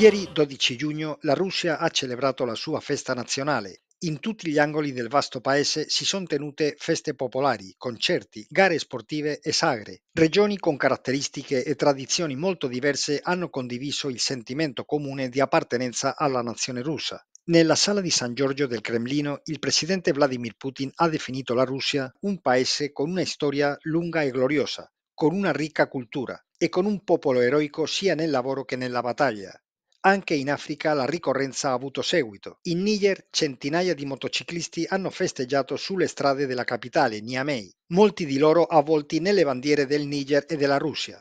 Ieri 12 giugno la Russia ha celebrato la sua festa nazionale. In tutti gli angoli del vasto paese si sono tenute feste popolari, concerti, gare sportive e sagre. Regioni con caratteristiche e tradizioni molto diverse hanno condiviso il sentimento comune di appartenenza alla nazione russa. Nella sala di San Giorgio del Cremlino il presidente Vladimir Putin ha definito la Russia un paese con una storia lunga e gloriosa, con una ricca cultura e con un popolo eroico sia nel lavoro che nella battaglia. Anche in Africa la ricorrenza ha avuto seguito. In Niger centinaia di motociclisti hanno festeggiato sulle strade della capitale, Niamey, molti di loro avvolti nelle bandiere del Niger e della Russia.